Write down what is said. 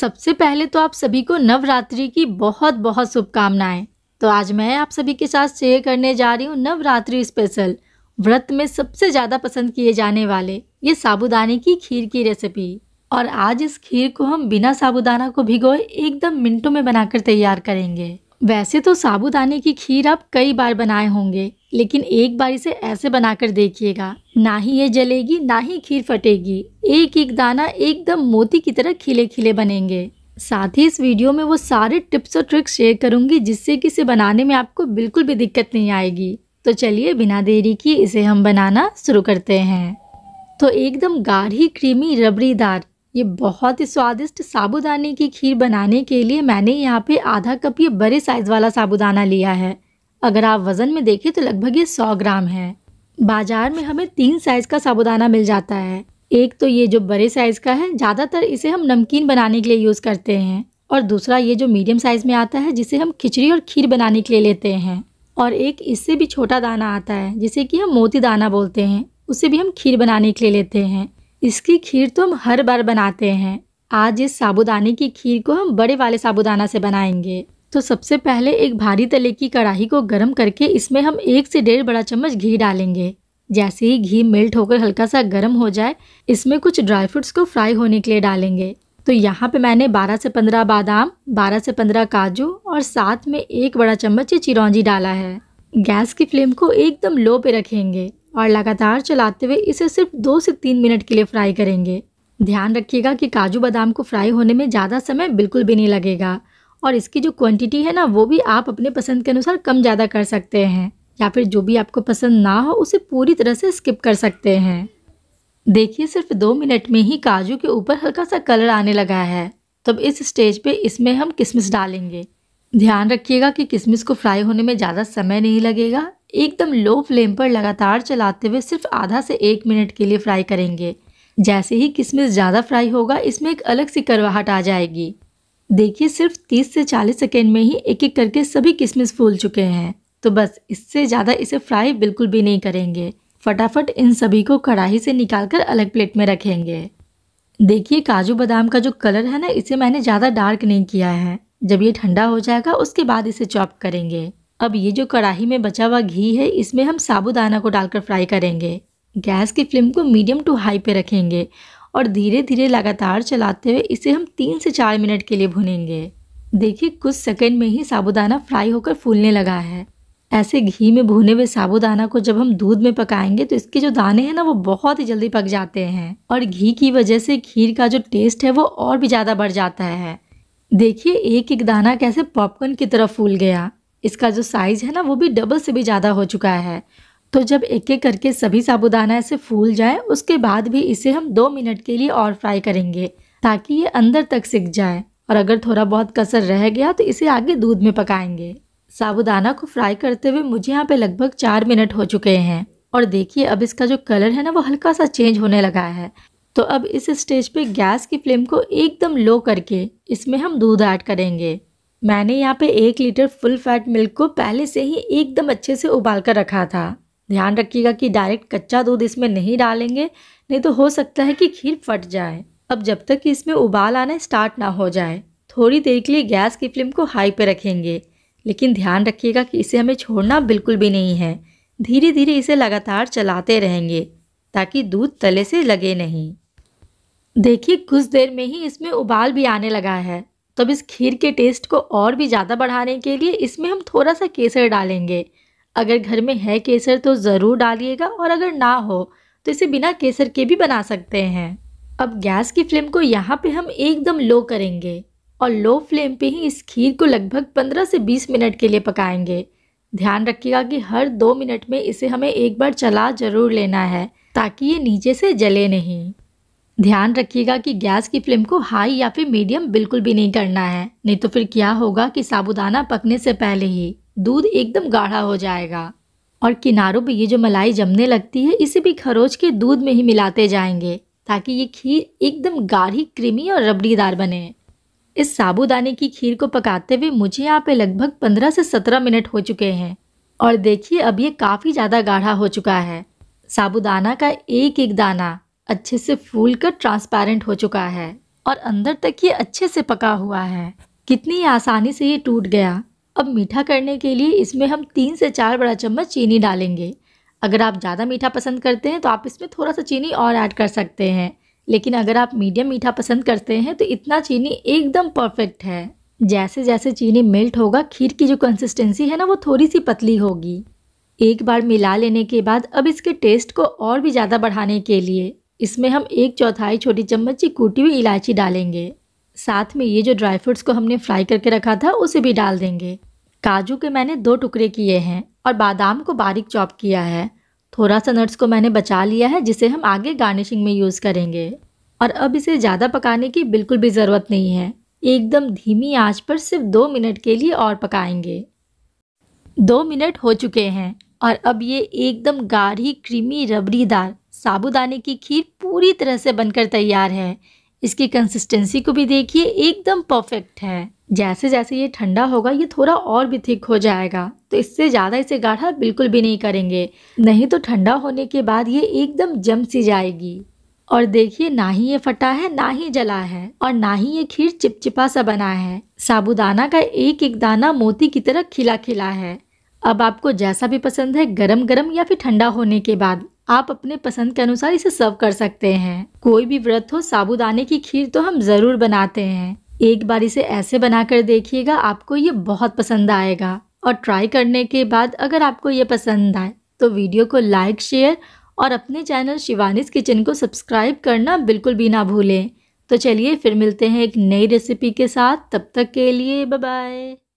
सबसे पहले तो आप सभी को नवरात्रि की बहुत बहुत शुभकामनाएं तो आज मैं आप सभी के साथ शेयर करने जा रही हूँ नवरात्रि स्पेशल व्रत में सबसे ज़्यादा पसंद किए जाने वाले ये साबुदाने की खीर की रेसिपी और आज इस खीर को हम बिना साबुदाना को भिगोए एकदम मिनटों में बनाकर तैयार करेंगे वैसे तो साबुदाने की खीर आप कई बार बनाए होंगे लेकिन एक बार इसे ऐसे बनाकर देखिएगा ना ही ये जलेगी ना ही खीर फटेगी एक एक दाना एकदम मोती की तरह खिले खिले बनेंगे साथ ही इस वीडियो में वो सारे टिप्स और ट्रिक्स शेयर करूंगी जिससे कि इसे बनाने में आपको बिल्कुल भी दिक्कत नहीं आएगी तो चलिए बिना देरी की इसे हम बनाना शुरू करते हैं तो एकदम गाढ़ी क्रीमी रबड़ीदार ये बहुत ही स्वादिष्ट साबुदाने की खीर बनाने के लिए मैंने यहाँ पे आधा कप ये बड़े साइज़ वाला साबुदाना लिया है अगर आप वज़न में देखें तो लगभग ये सौ ग्राम है बाजार में हमें तीन साइज़ का साबुदाना मिल जाता है एक तो ये जो बड़े साइज़ का है ज़्यादातर इसे हम नमकीन बनाने के लिए यूज़ करते हैं और दूसरा ये जो मीडियम साइज़ में आता है जिसे हम खिचड़ी और खीर बनाने के लिए लेते हैं और एक इससे भी छोटा दाना आता है जिसे कि हम मोती दाना बोलते हैं उसे भी हम खीर बनाने के लिए लेते हैं इसकी खीर तो हम हर बार बनाते हैं आज इस साबुदाने की खीर को हम बड़े वाले साबुदाना से बनाएंगे तो सबसे पहले एक भारी तले की कढ़ाई को गर्म करके इसमें हम एक से डेढ़ बड़ा चम्मच घी डालेंगे जैसे ही घी मेल्ट होकर हल्का सा गर्म हो जाए इसमें कुछ ड्राई फ्रूट्स को फ्राई होने के लिए डालेंगे तो यहाँ पे मैंने 12 से 15 बादाम 12 से 15 काजू और साथ में एक बड़ा चम्मच चिरौंजी डाला है गैस की फ्लेम को एकदम लो पे रखेंगे और लगातार चलाते हुए इसे सिर्फ दो से तीन मिनट के लिए फ्राई करेंगे ध्यान रखिएगा कि काजू बादाम को फ्राई होने में ज़्यादा समय बिल्कुल भी नहीं लगेगा और इसकी जो क्वांटिटी है ना वो भी आप अपने पसंद के अनुसार कम ज़्यादा कर सकते हैं या फिर जो भी आपको पसंद ना हो उसे पूरी तरह से स्किप कर सकते हैं देखिए सिर्फ दो मिनट में ही काजू के ऊपर हल्का सा कलर आने लगा है तब इस स्टेज पे इसमें हम किशमिश डालेंगे ध्यान रखिएगा कि किशमिश को फ्राई होने में ज़्यादा समय नहीं लगेगा एकदम लो फ्लेम पर लगातार चलाते हुए सिर्फ आधा से एक मिनट के लिए फ्राई करेंगे जैसे ही किशमिश ज़्यादा फ्राई होगा इसमें एक अलग सी करवाहट आ जाएगी देखिए सिर्फ 30 से 40 सेकेंड में ही एक एक करके सभी किसमिस फूल चुके हैं तो बस इससे ज़्यादा इसे फ्राई बिल्कुल भी नहीं करेंगे फटाफट इन सभी को कढ़ाई से निकालकर अलग प्लेट में रखेंगे देखिए काजू बादाम का जो कलर है ना इसे मैंने ज़्यादा डार्क नहीं किया है जब ये ठंडा हो जाएगा उसके बाद इसे चॉप करेंगे अब ये जो कढ़ाही में बचा हुआ घी है इसमें हम साबुदाना को डालकर फ्राई करेंगे गैस की फ्लेम को मीडियम टू हाई पे रखेंगे और धीरे धीरे लगातार चलाते हुए इसे हम तीन से चार मिनट के लिए भुनेंगे देखिए कुछ सेकंड में ही साबुदाना फ्राई होकर फूलने लगा है ऐसे घी में भुने हुए साबुदाना को जब हम दूध में पकाएंगे तो इसके जो दाने हैं ना वो बहुत ही जल्दी पक जाते हैं और घी की वजह से खीर का जो टेस्ट है वो और भी ज़्यादा बढ़ जाता है देखिए एक एक दाना कैसे पॉपकॉर्न की तरह फूल गया इसका जो साइज़ है ना वो भी डबल से भी ज़्यादा हो चुका है तो जब एक एक करके सभी साबुदाना ऐसे फूल जाए उसके बाद भी इसे हम दो मिनट के लिए और फ्राई करेंगे ताकि ये अंदर तक सिक जाए और अगर थोड़ा बहुत कसर रह गया तो इसे आगे दूध में पकाएंगे साबुदाना को फ्राई करते हुए मुझे यहाँ पे लगभग चार मिनट हो चुके हैं और देखिए अब इसका जो कलर है ना वो हल्का सा चेंज होने लगा है तो अब इस स्टेज पे गैस की फ्लेम को एकदम लो करके इसमें हम दूध ऐड करेंगे मैंने यहाँ पे एक लीटर फुल फैट मिल्क को पहले से ही एकदम अच्छे से उबाल कर रखा था ध्यान रखिएगा कि डायरेक्ट कच्चा दूध इसमें नहीं डालेंगे नहीं तो हो सकता है कि खीर फट जाए अब जब तक कि इसमें उबाल आना स्टार्ट ना हो जाए थोड़ी देर के लिए गैस की फ्लेम को हाई पर रखेंगे लेकिन ध्यान रखिएगा कि इसे हमें छोड़ना बिल्कुल भी नहीं है धीरे धीरे इसे लगातार चलाते रहेंगे ताकि दूध तले से लगे नहीं देखिए कुछ देर में ही इसमें उबाल भी आने लगा है तब इस खीर के टेस्ट को और भी ज़्यादा बढ़ाने के लिए इसमें हम थोड़ा सा केसर डालेंगे अगर घर में है केसर तो ज़रूर डालिएगा और अगर ना हो तो इसे बिना केसर के भी बना सकते हैं अब गैस की फ्लेम को यहाँ पे हम एकदम लो करेंगे और लो फ्लेम पे ही इस खीर को लगभग 15 से 20 मिनट के लिए पकाएंगे ध्यान रखिएगा कि हर दो मिनट में इसे हमें एक बार चला ज़रूर लेना है ताकि ये नीचे से जले नहीं ध्यान रखिएगा कि गैस की फ्लेम को हाई या फिर मीडियम बिल्कुल भी नहीं करना है नहीं तो फिर क्या होगा कि साबुदाना पकने से पहले ही दूध एकदम गाढ़ा हो जाएगा और किनारों पे ये जो मलाई जमने लगती है इसे भी खरोच के दूध में ही मिलाते जाएंगे ताकि ये खीर एकदम गाढ़ी क्रीमी और रबड़ीदार बने इस साबूदाने की खीर को पकाते हुए मुझे यहाँ पे लगभग पंद्रह से सत्रह मिनट हो चुके हैं और देखिए अब ये काफ़ी ज़्यादा गाढ़ा हो चुका है साबूदाना का एक एक दाना अच्छे से फूल कर ट्रांसपेरेंट हो चुका है और अंदर तक ये अच्छे से पका हुआ है कितनी आसानी से ये टूट गया अब मीठा करने के लिए इसमें हम तीन से चार बड़ा चम्मच चीनी डालेंगे अगर आप ज़्यादा मीठा पसंद करते हैं तो आप इसमें थोड़ा सा चीनी और ऐड कर सकते हैं लेकिन अगर आप मीडियम मीठा पसंद करते हैं तो इतना चीनी एकदम परफेक्ट है जैसे जैसे चीनी मेल्ट होगा खीर की जो कंसिस्टेंसी है ना वो थोड़ी सी पतली होगी एक बार मिला लेने के बाद अब इसके टेस्ट को और भी ज़्यादा बढ़ाने के लिए इसमें हम एक चौथाई छोटी चम्मच की कूटी हुई इलायची डालेंगे साथ में ये जो ड्राई फ्रूट्स को हमने फ्राई करके रखा था उसे भी डाल देंगे काजू के मैंने दो टुकड़े किए हैं और बादाम को बारीक चॉप किया है थोड़ा सा नट्स को मैंने बचा लिया है जिसे हम आगे गार्निशिंग में यूज़ करेंगे और अब इसे ज़्यादा पकाने की बिल्कुल भी ज़रूरत नहीं है एकदम धीमी आंच पर सिर्फ दो मिनट के लिए और पकाएंगे दो मिनट हो चुके हैं और अब ये एकदम गाढ़ी क्रीमी रबड़ीदार साबुदाने की खीर पूरी तरह से बनकर तैयार है इसकी कंसिस्टेंसी को भी देखिए एकदम परफेक्ट है जैसे जैसे ये ठंडा होगा ये थोड़ा और भी थिक हो जाएगा तो इससे ज़्यादा इसे गाढ़ा बिल्कुल भी नहीं करेंगे नहीं तो ठंडा होने के बाद ये एकदम जम सी जाएगी और देखिए ना ही ये फटा है ना ही जला है और ना ही ये खीर चिपचिपा सा बना है साबुदाना का एक एक दाना मोती की तरह खिला खिला है अब आपको जैसा भी पसंद है गरम गरम या फिर ठंडा होने के बाद आप अपने पसंद के अनुसार इसे सर्व कर सकते हैं कोई भी व्रत हो साबुदाने की खीर तो हम ज़रूर बनाते हैं एक बार इसे ऐसे बनाकर देखिएगा आपको ये बहुत पसंद आएगा और ट्राई करने के बाद अगर आपको ये पसंद आए तो वीडियो को लाइक शेयर और अपने चैनल शिवानिस किचन को सब्सक्राइब करना बिल्कुल भी ना भूलें तो चलिए फिर मिलते हैं एक नई रेसिपी के साथ तब तक के लिए बाय